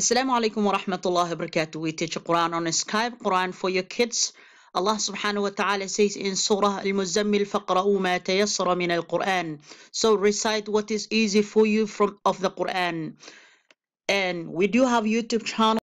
Assalamu alaikum wa rahmatullahi wa barakatuh. We teach Quran on Skype, Quran for your kids. Allah subhanahu wa ta'ala says in Surah Al-Muzammil, فَقْرَأُوا مَا تَيَسَّرَ مِنَ الْقُرْآنِ So recite what is easy for you from of the Quran. And we do have YouTube channel.